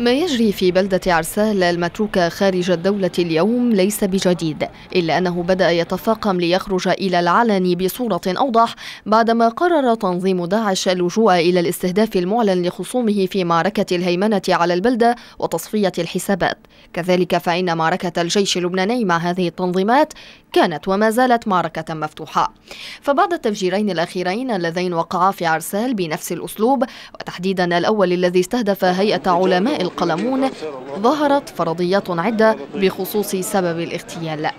ما يجري في بلدة عرسال المتروكة خارج الدولة اليوم ليس بجديد إلا أنه بدأ يتفاقم ليخرج إلى العلن بصورة أوضح بعدما قرر تنظيم داعش اللجوء إلى الاستهداف المعلن لخصومه في معركة الهيمنة على البلدة وتصفية الحسابات كذلك فإن معركة الجيش اللبناني مع هذه التنظيمات كانت وما زالت معركة مفتوحة فبعد التفجيرين الأخيرين اللذين وقعا في عرسال بنفس الأسلوب وتحديدا الأول الذي استهدف هيئة علماء القلمون ظهرت فرضيات عدة بخصوص سبب الاغتيال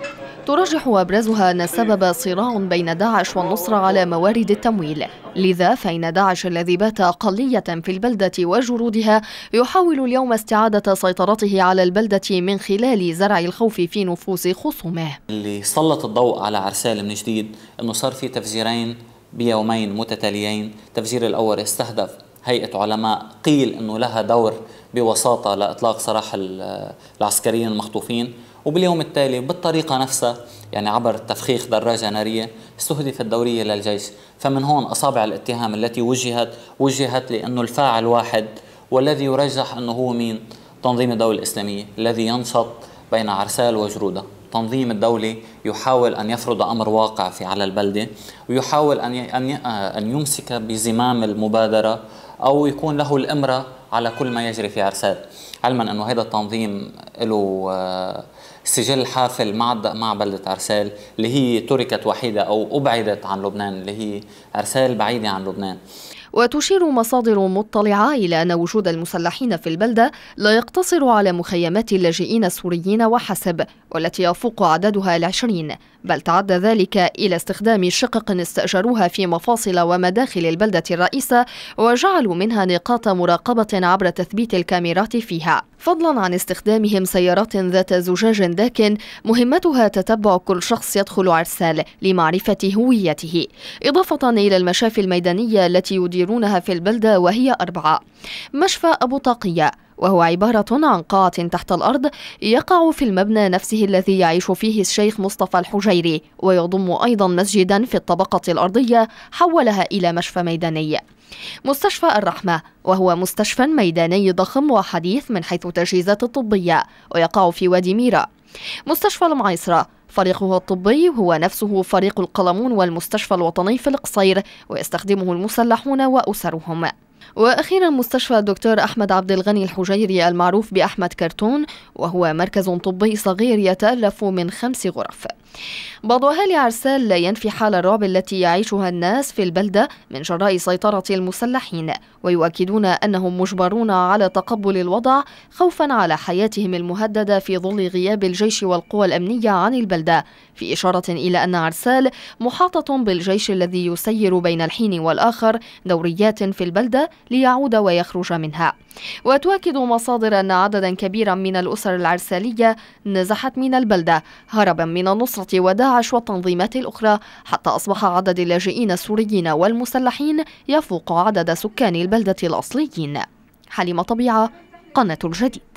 ترجح أبرزها أن السبب صراع بين داعش والنصرة على موارد التمويل لذا فإن داعش الذي بات أقلية في البلدة وجرودها يحاول اليوم استعادة سيطرته على البلدة من خلال زرع الخوف في نفوس خصومه اللي سلط الضوء على عرسال من جديد أنه صار في تفجيرين بيومين متتاليين التفجير الأول استهدف هيئة علماء قيل أنه لها دور بوساطة لإطلاق سراح العسكريين المخطوفين وباليوم التالي بالطريقة نفسها يعني عبر تفخيخ دراجة نارية استهدفت دورية للجيش فمن هون أصابع الاتهام التي وجهت وجهت لأنه الفاعل واحد والذي يرجح أنه هو مين تنظيم الدولة الإسلامية الذي ينشط بين عرسال وجرودة تنظيم الدولة يحاول أن يفرض أمر واقع في على البلدة ويحاول أن آه، أن يمسك بزمام المبادرة او يكون له الامره على كل ما يجري في ارساد علما انه هذا التنظيم له آه، سجل حافل مع مع بلده عرسال اللي هي تركت وحيده او ابعدت عن لبنان اللي هي عرسال بعيده عن لبنان وتشير مصادر مطلعة إلى أن وجود المسلحين في البلدة لا يقتصر على مخيمات اللاجئين السوريين وحسب والتي يفوق عددها العشرين بل تعدى ذلك إلى استخدام شقق استأجروها في مفاصل ومداخل البلدة الرئيسة وجعلوا منها نقاط مراقبة عبر تثبيت الكاميرات فيها فضلا عن استخدامهم سيارات ذات زجاج داكن مهمتها تتبع كل شخص يدخل عرسال لمعرفة هويته إضافة إلى المشافي الميدانية التي يديرونها في البلدة وهي أربعة مشفى أبو طاقية وهو عبارة عن قاعة تحت الأرض يقع في المبنى نفسه الذي يعيش فيه الشيخ مصطفى الحجيري ويضم أيضا مسجدا في الطبقة الأرضية حولها إلى مشفى ميداني مستشفى الرحمة وهو مستشفى ميداني ضخم وحديث من حيث التجهيزات الطبية ويقع في وادي ميرا مستشفى المعيصرة فريقه الطبي هو نفسه فريق القلمون والمستشفى الوطني في القصير ويستخدمه المسلحون وأسرهم واخيرا مستشفى الدكتور احمد عبد الغني الحجيري المعروف باحمد كرتون وهو مركز طبي صغير يتالف من خمس غرف بعض أهالي عرسال لا ينفي حال الرعب التي يعيشها الناس في البلدة من جراء سيطرة المسلحين ويؤكدون أنهم مجبرون على تقبل الوضع خوفا على حياتهم المهددة في ظل غياب الجيش والقوى الأمنية عن البلدة في إشارة إلى أن عرسال محاطة بالجيش الذي يسير بين الحين والآخر دوريات في البلدة ليعود ويخرج منها وتؤكد مصادر أن عددا كبيرا من الأسر العرسالية نزحت من البلدة هربا من النصرة وداعش والتنظيمات الأخرى حتى أصبح عدد اللاجئين السوريين والمسلحين يفوق عدد سكان البلدة الأصليين حليمة طبيعة قناة الجديد